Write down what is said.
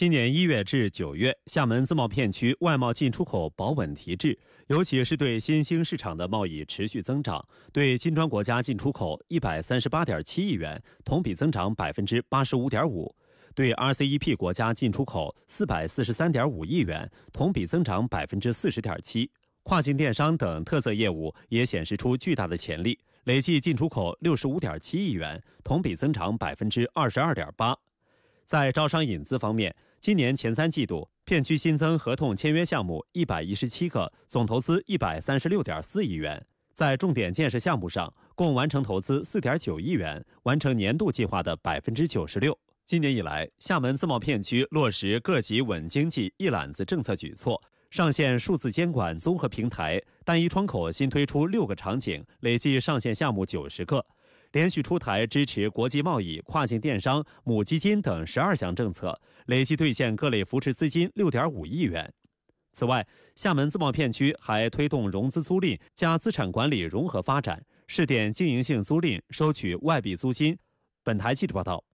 今年一月至九月，厦门自贸片区外贸进出口保稳提质，尤其是对新兴市场的贸易持续增长。对金砖国家进出口一百三十八点七亿元，同比增长百分之八十五点五；对 RCEP 国家进出口四百四十三点五亿元，同比增长百分之四十点七。跨境电商等特色业务也显示出巨大的潜力，累计进出口六十五点七亿元，同比增长百分之二十二点八。在招商引资方面，今年前三季度，片区新增合同签约项目一百一十七个，总投资一百三十六点四亿元。在重点建设项目上，共完成投资四点九亿元，完成年度计划的百分之九十六。今年以来，厦门自贸片区落实各级稳经济一揽子政策举措，上线数字监管综合平台单一窗口，新推出六个场景，累计上线项目九十个。连续出台支持国际贸易、跨境电商、母基金等十二项政策，累计兑现各类扶持资金六点五亿元。此外，厦门自贸片区还推动融资租赁加资产管理融合发展，试点经营性租赁收取外币租金。本台记者报道。